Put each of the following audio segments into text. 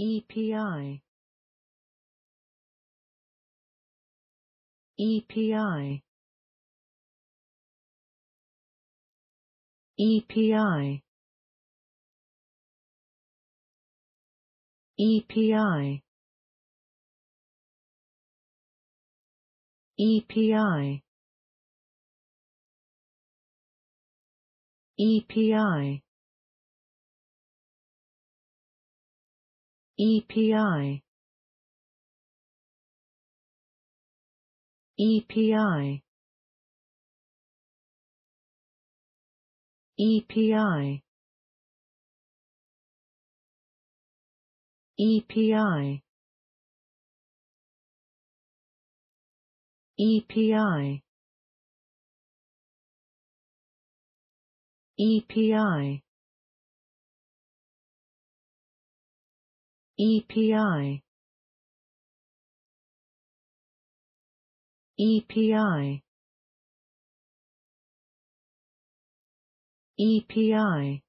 EPI EPI EPI EPI EPI EPI EPI EPI EPI EPI EPI EPI EPI EPI EPI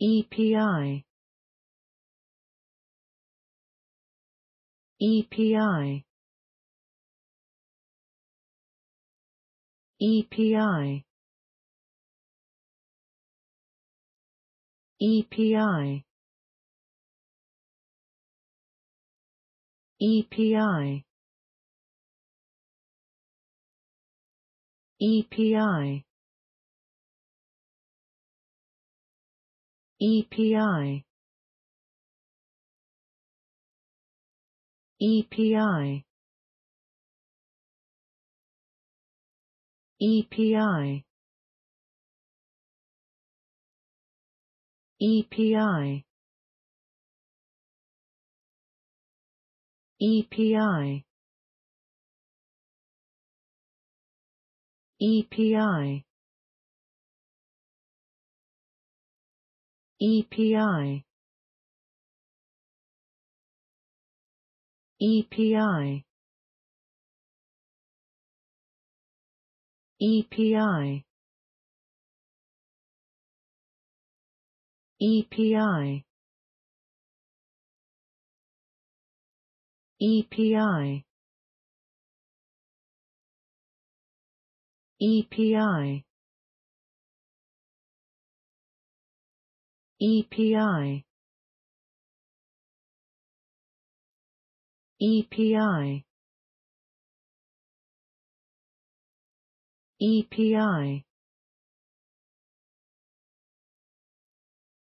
EPI EPI EPI EPI EPI EPI EPI EPI EPI EPI EPI EPI EPI EPI EPI EPI EPI EPI EPI EPI EPI